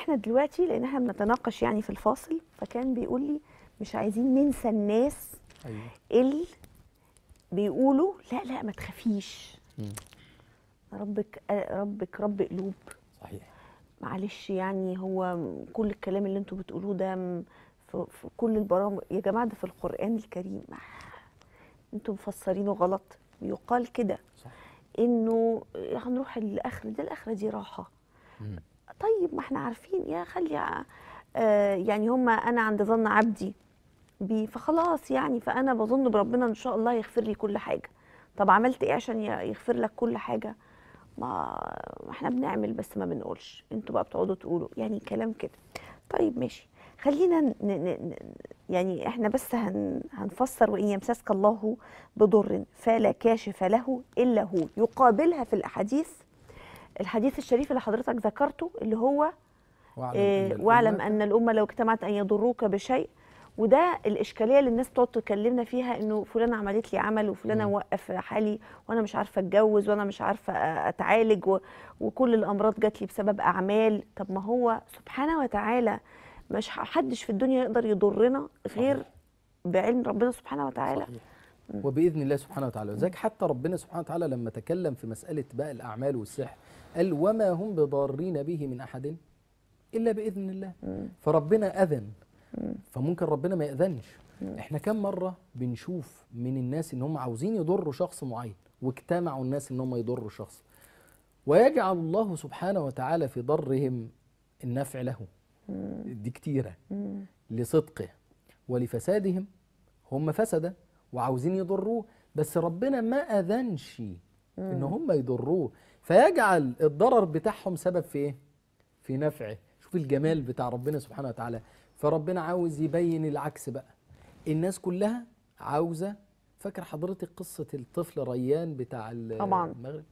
احنا دلوقتي لان احنا بنتناقش يعني في الفاصل فكان بيقول لي مش عايزين ننسى الناس أيوة. اللي بيقولوا لا لا ما تخافيش ربك آه، ربك رب قلوب صحيح معلش يعني هو كل الكلام اللي انتوا بتقولوه ده في كل البرامج يا جماعه ده في القران الكريم انتوا مفسرينه غلط بيقال كده انه هنروح الاخر ده الاخره دي راحه طيب ما احنا عارفين يا خلي آه، يعني هم انا عند ظن عبدي بي فخلاص يعني فانا بظن بربنا ان شاء الله يغفر لي كل حاجه طب عملت ايه عشان يغفر لك كل حاجه ما احنا بنعمل بس ما بنقولش انتوا بقى بتقعدوا تقولوا يعني كلام كده طيب ماشي خلينا ن... ن... ن... يعني احنا بس هن... هنفسر وان يمسسك الله بضر فلا كاشف له الا هو يقابلها في الاحاديث الحديث الشريف اللي حضرتك ذكرته اللي هو واعلم, إيه واعلم ان الامه لو اجتمعت ان يضروك بشيء وده الاشكاليه اللي الناس تقعد تكلمنا فيها انه فلانه عملت لي عمل وفلانه وقف حالي وانا مش عارفه اتجوز وانا مش عارفه اتعالج وكل الامراض جات لي بسبب اعمال طب ما هو سبحانه وتعالى مش حدش في الدنيا يقدر يضرنا غير بعلم ربنا سبحانه وتعالى صحيح. وباذن الله سبحانه وتعالى ذاك حتى ربنا سبحانه وتعالى لما تكلم في مساله بقى الاعمال والسحر قال وما هم بضارين به من احد الا باذن الله فربنا اذن فممكن ربنا ما ياذنش احنا كم مره بنشوف من الناس ان هم عاوزين يضروا شخص معين واجتمعوا الناس ان هم يضروا شخص ويجعل الله سبحانه وتعالى في ضرهم النفع له دي كتيره لصدقه ولفسادهم هم فسده وعاوزين يضروه بس ربنا ما أذنش إن هم يضروه فيجعل الضرر بتاعهم سبب في إيه؟ في نفعه شوف الجمال بتاع ربنا سبحانه وتعالى فربنا عاوز يبين العكس بقى الناس كلها عاوزة فاكر حضرتك قصة الطفل ريان بتاع طبعا المغرب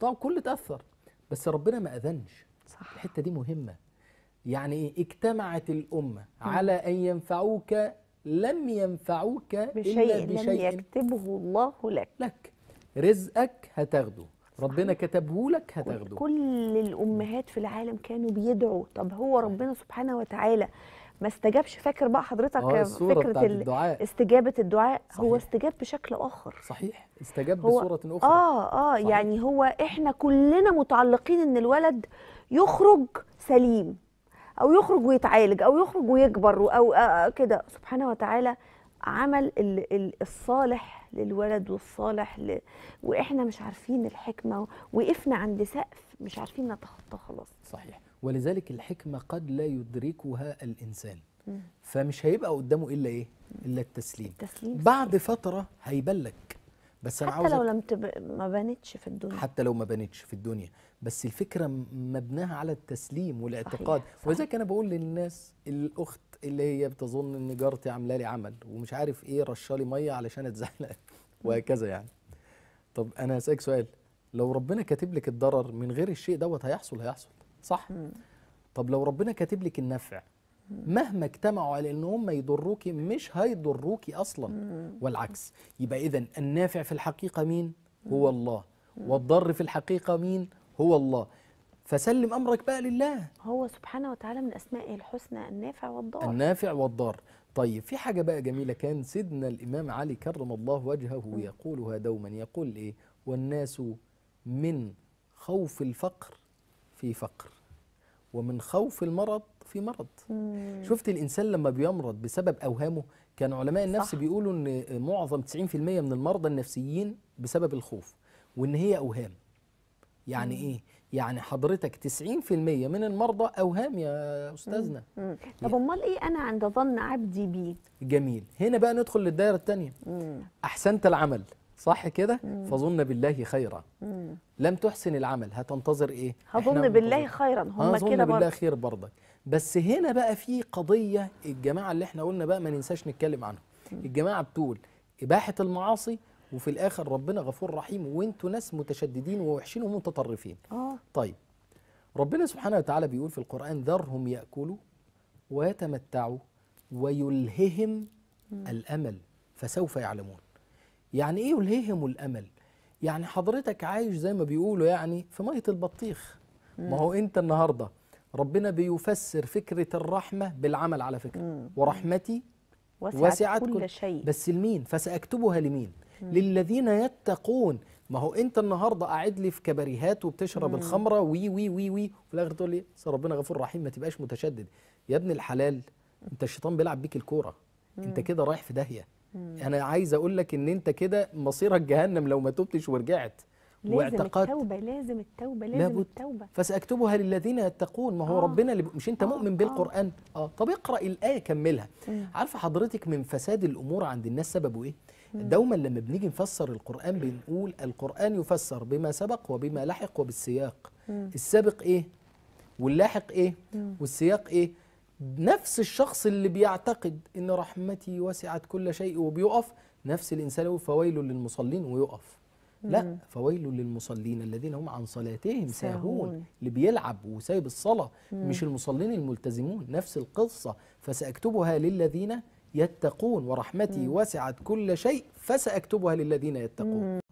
طبعا كل تأثر بس ربنا ما أذنش صح الحتة دي مهمة يعني إيه؟ اجتمعت الأمة على أن ينفعوك لم ينفعوك بشيء إلا بشيء لم يكتبه الله لك لك رزقك هتاخده ربنا كتبه لك هتاخده كل الامهات في العالم كانوا بيدعوا طب هو ربنا سبحانه وتعالى ما استجابش فاكر بقى حضرتك آه، فكره الدعاء. استجابه الدعاء صحيح. هو استجاب بشكل اخر صحيح استجاب هو بصوره اخرى اه اه صحيح. يعني هو احنا كلنا متعلقين ان الولد يخرج سليم او يخرج ويتعالج او يخرج ويكبر او كده سبحانه وتعالى عمل الصالح للولد والصالح ل... واحنا مش عارفين الحكمه وقفنا عند سقف مش عارفين نتخطاه خلاص صحيح ولذلك الحكمه قد لا يدركها الانسان مم. فمش هيبقى قدامه الا ايه الا التسليم, التسليم بعد فتره هيبلك بس انا عاوز حتى لو لم تب... ما بانتش في الدنيا حتى لو ما بانتش في الدنيا بس الفكره مبناها على التسليم والاعتقاد ولذلك انا بقول للناس الاخت اللي هي بتظن ان جارتي عامله لي عمل ومش عارف ايه رشالي ميه علشان اتزحلق وهكذا يعني طب انا هسالك سؤال لو ربنا كاتب لك الضرر من غير الشيء دوت هيحصل هيحصل صح مم. طب لو ربنا كاتب لك النفع مهما اجتمعوا على ان هم يضروكي مش هيضروكي اصلا والعكس يبقى اذا النافع في الحقيقه مين هو الله والضر في الحقيقه مين هو الله فسلم امرك بقى لله هو سبحانه وتعالى من اسمائه الحسنى النافع والضار النافع والضار طيب في حاجه بقى جميله كان سيدنا الامام علي كرم الله وجهه يقولها دوما يقول ايه والناس من خوف الفقر في فقر ومن خوف المرض في مرض مم. شفت الإنسان لما بيمرض بسبب أوهامه كان علماء النفس صح. بيقولوا أن معظم 90% من المرضى النفسيين بسبب الخوف وأن هي أوهام يعني مم. إيه؟ يعني حضرتك 90% من المرضى أوهام يا أستاذنا مم. طب يعني أمال إيه أنا عند ظن عبدي بيه؟ جميل هنا بقى ندخل للدائرة الثانية أحسنت العمل صح كده فظن بالله خيرا مم. لم تحسن العمل هتنتظر ايه هظن بالله خيرا هم كده هظن بالله خير برضك بس هنا بقى في قضيه الجماعه اللي احنا قلنا بقى ما ننساش نتكلم عنها الجماعه بتقول اباحه المعاصي وفي الاخر ربنا غفور رحيم وانتوا ناس متشددين ووحشين ومتطرفين اه طيب ربنا سبحانه وتعالى بيقول في القران ذرهم ياكلوا ويتمتعوا ويلههم الامل فسوف يعلمون يعني ايه يلهيهم الامل يعني حضرتك عايش زي ما بيقولوا يعني في ميه البطيخ ما هو انت النهارده ربنا بيفسر فكره الرحمه بالعمل على فكره مم. ورحمتي وسعت, وسعت كل, كل شيء بس لمين فساكتبها لمين مم. للذين يتقون ما هو انت النهارده قاعد لي في كباريهات وبتشرب مم. الخمره وي وي وي وي وفي الاخر تقول لي ربنا غفور رحيم ما تبقاش متشدد يا ابن الحلال انت الشيطان بيلعب بيك الكوره انت كده رايح في داهيه انا عايز اقول لك ان انت كده مصيرك جهنم لو ما تبتش ورجعت لازم التوبة لازم التوبة لازم لابد. التوبة فسأكتبها للذين يتقون ما هو آه. ربنا اللي مش أنت آه. مؤمن بالقرآن آه. آه. طب اقرأ الآية كملها مم. عارفة حضرتك من فساد الأمور عند الناس سببه إيه؟ مم. دوما لما بنيجي نفسر القرآن بنقول القرآن يفسر بما سبق وبما لحق وبالسياق مم. السابق إيه؟ واللاحق إيه؟ مم. والسياق إيه؟ نفس الشخص اللي بيعتقد ان رحمتي وسعت كل شيء وبيقف نفس الانسان يقول فويل للمصلين ويقف لا فويل للمصلين الذين هم عن صلاتهم ساهون اللي بيلعب وسايب الصلاه مش المصلين الملتزمون نفس القصه فساكتبها للذين يتقون ورحمتي وسعت كل شيء فساكتبها للذين يتقون